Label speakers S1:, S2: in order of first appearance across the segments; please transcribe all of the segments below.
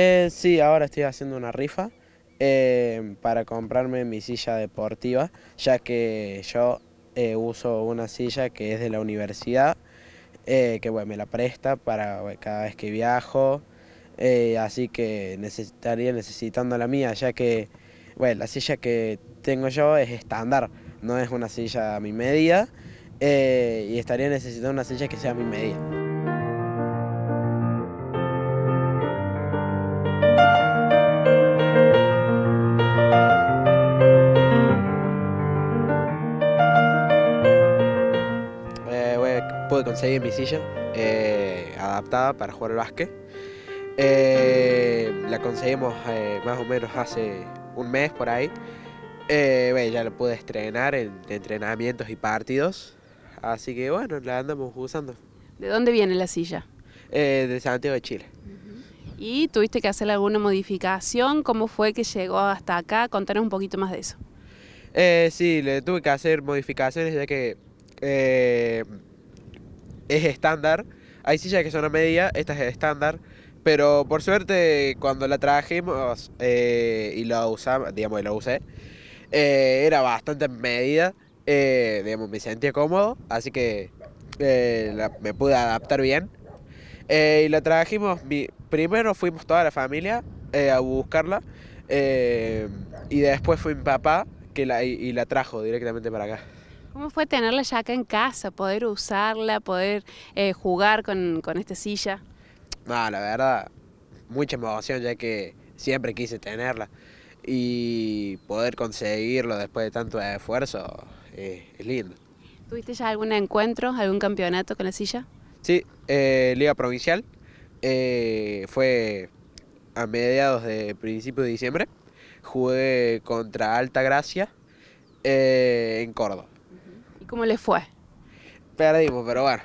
S1: Eh, sí, ahora estoy haciendo una rifa eh, para comprarme mi silla deportiva, ya que yo eh, uso una silla que es de la universidad, que me la presta para cada vez que viajo, así que necesitaría necesitando la mía, ya que bueno, la silla que tengo yo es estándar, no es una silla a mi medida, y estaría necesitando una silla que sea a mi medida. conseguí mi silla eh, adaptada para jugar al básquet. Eh, la conseguimos eh, más o menos hace un mes por ahí. ya la pude estrenar en entrenamientos y partidos. Así que bueno, la andamos usando.
S2: ¿De dónde viene la silla?
S1: de Santiago de Chile.
S2: ¿Y tuviste que hacer alguna modificación? ¿Cómo fue que llegó hasta acá? Contanos un poquito más de eso.
S1: sí, le tuve que hacer modificaciones ya que es estándar. Hay sillas que son a medida, esta es estándar. Pero por suerte, cuando la trajimos eh, y la usamos, digamos, la usé, eh, era bastante medida. Eh, digamos, me sentía cómodo, así que me pude adaptar bien. y la trajimos, primero fuimos toda la familia a buscarla. y después fue mi papá que y la trajo directamente para acá.
S2: ¿Cómo fue tenerla ya acá en casa, poder usarla, poder eh, jugar con, esta silla?
S1: No, la verdad, mucha emoción ya que siempre quise tenerla y poder conseguirlo después de tanto esfuerzo eh, es lindo.
S2: ¿Tuviste ya algún encuentro, algún campeonato con la silla?
S1: Sí, eh, Liga Provincial fue a mediados de principios de diciembre. Jugué contra Alta Gracia en Córdoba. ¿Cómo le fue? Perdimos, pero bueno.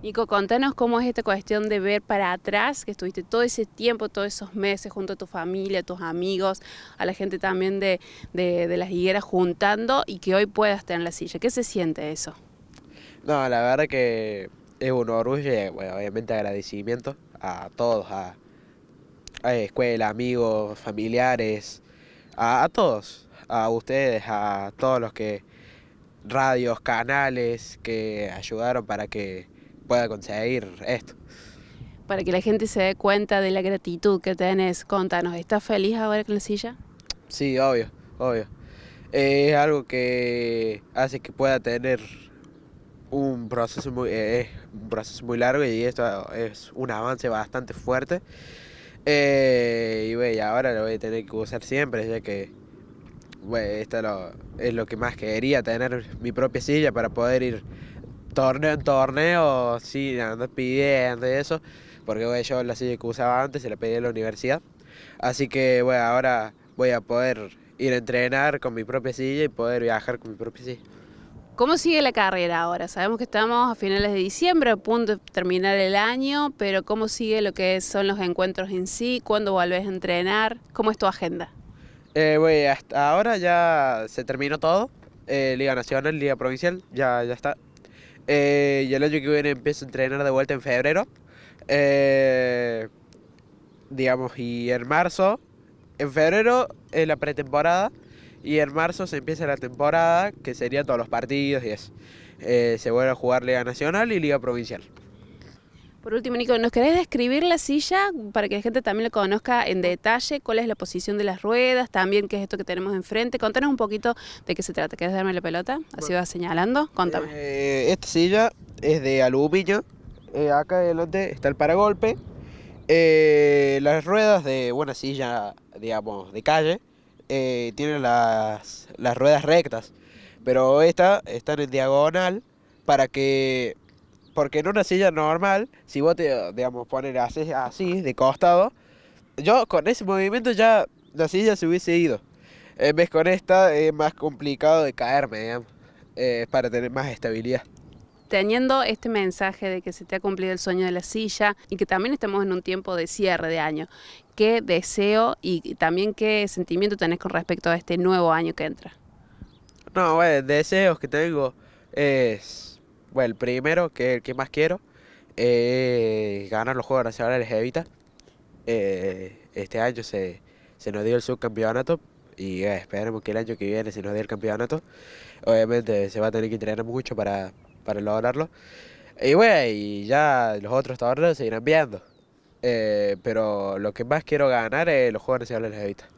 S2: Nico, contanos cómo es esta cuestión de ver para atrás, que estuviste todo ese tiempo, todos esos meses junto a tu familia, a tus amigos, a la gente también de, las higueras juntando y que hoy puedas estar en la silla. ¿Qué se siente eso?
S1: No, la verdad que es un orgullo obviamente agradecimiento a todos, a, escuela, amigos, familiares, a todos, a ustedes, a todos los que radios, canales que ayudaron para que pueda conseguir esto.
S2: Para que la gente se dé cuenta de la gratitud que tenés, contanos, ¿estás feliz ahora con la silla?
S1: Sí, obvio, obvio. es algo que hace que pueda tener un proceso muy, eh, un proceso muy largo y esto es un avance bastante fuerte. Eh, y ahora lo voy a tener que usar siempre, ya que bueno, esto es lo que más quería, tener mi propia silla para poder ir torneo en torneo, sí, andar pidiendo eso, porque yo la silla que usaba antes se la pedí a la universidad. Así que bueno, ahora voy a poder ir a entrenar con mi propia silla y poder viajar con mi propia silla.
S2: ¿Cómo sigue la carrera ahora? Sabemos que estamos a finales de diciembre, a punto de terminar el año, pero ¿cómo sigue lo que son los encuentros en sí? ¿Cuándo volvés a entrenar? ¿Cómo es tu agenda?
S1: Eh, hasta ahora ya se terminó todo. Eh, Liga Nacional, Liga Provincial, ya, ya está. Eh, y el año que viene empiezo a entrenar de vuelta en febrero. digamos, y en marzo, en febrero es la pretemporada. Y en marzo se empieza la temporada, que serían todos los partidos y es se vuelve a jugar Liga Nacional y Liga Provincial.
S2: Por último, Nico, ¿nos querés describir la silla para que la gente también lo conozca en detalle? ¿Cuál es la posición de las ruedas? También, ¿qué es esto que tenemos enfrente? Contanos un poquito de qué se trata. ¿Querés darme la pelota? Así vas señalando. Contame.
S1: Eh, esta silla es de aluminio. Eh, acá delante está el paragolpe. Eh, las ruedas de buena silla, digamos, de calle, tienen las, ruedas rectas. Pero esta está en diagonal para que porque en una silla normal, si vos te, digamos, poner así, de costado, yo con ese movimiento ya la silla se hubiese ido. En eh, vez con esta es más complicado de caerme, digamos, eh, para tener más estabilidad
S2: teniendo este mensaje de que se te ha cumplido el sueño de la silla y que también estamos en un tiempo de cierre de año, ¿qué deseo y también qué sentimiento tenés con respecto a este nuevo año que entra?
S1: No, bueno, deseos que tengo es bueno, el primero, que es el que más quiero, es eh, ganar los Juegos Nacionales de Evita. Eh, este año se, nos dio el subcampeonato y eh, esperemos que el año que viene se nos dé el campeonato. Obviamente se va a tener que entrenar mucho para, para lograrlo. Y bueno, y ya los otros torneos se irán viendo. pero lo que más quiero ganar es los Juegos Nacionales de Evita.